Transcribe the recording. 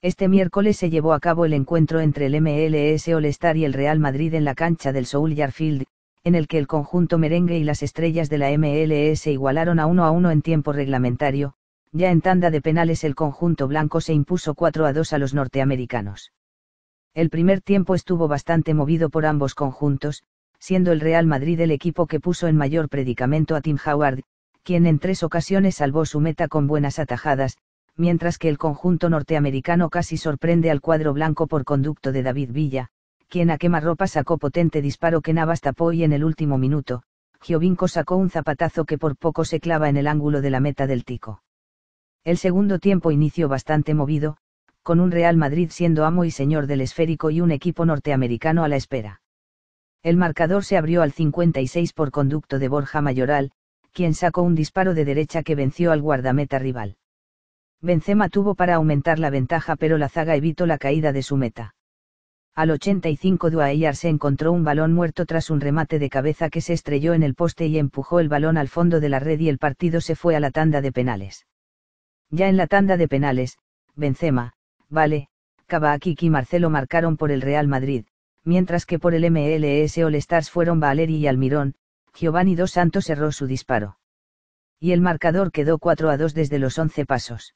Este miércoles se llevó a cabo el encuentro entre el MLS All-Star y el Real Madrid en la cancha del Soul Field, en el que el conjunto merengue y las estrellas de la MLS igualaron a 1 a 1 en tiempo reglamentario, ya en tanda de penales el conjunto blanco se impuso 4 a 2 a los norteamericanos. El primer tiempo estuvo bastante movido por ambos conjuntos, siendo el Real Madrid el equipo que puso en mayor predicamento a Tim Howard, quien en tres ocasiones salvó su meta con buenas atajadas, mientras que el conjunto norteamericano casi sorprende al cuadro blanco por conducto de David Villa, quien a quemarropa sacó potente disparo que Navas tapó y en el último minuto, Giovinco sacó un zapatazo que por poco se clava en el ángulo de la meta del Tico. El segundo tiempo inició bastante movido, con un Real Madrid siendo amo y señor del esférico y un equipo norteamericano a la espera. El marcador se abrió al 56 por conducto de Borja Mayoral, quien sacó un disparo de derecha que venció al guardameta rival. Benzema tuvo para aumentar la ventaja pero la zaga evitó la caída de su meta. Al 85 Duayar se encontró un balón muerto tras un remate de cabeza que se estrelló en el poste y empujó el balón al fondo de la red y el partido se fue a la tanda de penales. Ya en la tanda de penales, Benzema, Vale, Kavakic y Marcelo marcaron por el Real Madrid, mientras que por el MLS All Stars fueron Valeri y Almirón, Giovanni Dos Santos erró su disparo. Y el marcador quedó 4 a 2 desde los 11 pasos.